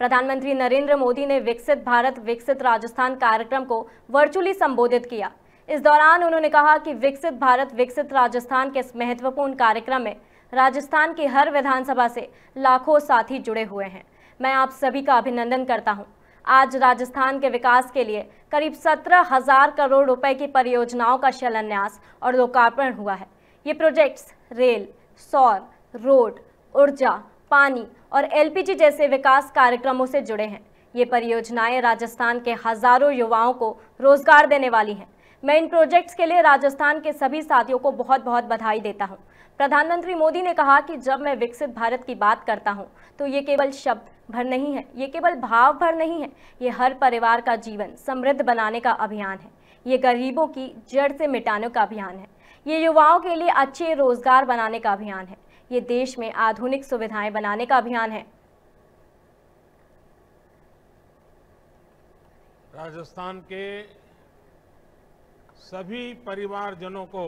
प्रधानमंत्री नरेंद्र मोदी ने विकसित भारत विकसित राजस्थान कार्यक्रम को वर्चुअली संबोधित किया इस दौरान उन्होंने कहा कि विकसित भारत विकसित राजस्थान के इस महत्वपूर्ण कार्यक्रम में राजस्थान की हर विधानसभा से लाखों साथी जुड़े हुए हैं मैं आप सभी का अभिनंदन करता हूं। आज राजस्थान के विकास के लिए करीब सत्रह हजार करोड़ रुपए की परियोजनाओं का शिलान्यास और लोकार्पण हुआ है ये प्रोजेक्ट्स रेल सौर रोड ऊर्जा पानी और एलपीजी जैसे विकास कार्यक्रमों से जुड़े हैं ये परियोजनाएं राजस्थान के हजारों युवाओं को रोजगार देने वाली हैं मैं इन प्रोजेक्ट्स के लिए राजस्थान के सभी साथियों को बहुत बहुत बधाई देता हूँ प्रधानमंत्री मोदी ने कहा कि जब मैं विकसित भारत की बात करता हूँ तो ये केवल शब्द भर नहीं है ये केवल भाव भर नहीं है ये हर परिवार का जीवन समृद्ध बनाने का अभियान है ये गरीबों की जड़ से मिटाने का अभियान है ये युवाओं के लिए अच्छे रोजगार बनाने का अभियान है ये देश में आधुनिक सुविधाएं बनाने का अभियान है राजस्थान के सभी परिवारजनों को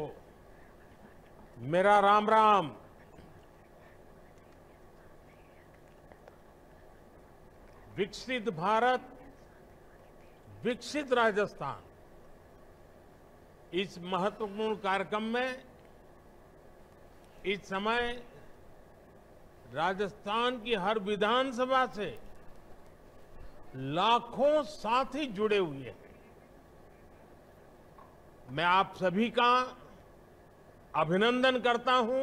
मेरा राम राम विकसित भारत विकसित राजस्थान इस महत्वपूर्ण कार्यक्रम में इस समय राजस्थान की हर विधानसभा से लाखों साथी जुड़े हुए हैं मैं आप सभी का अभिनंदन करता हूं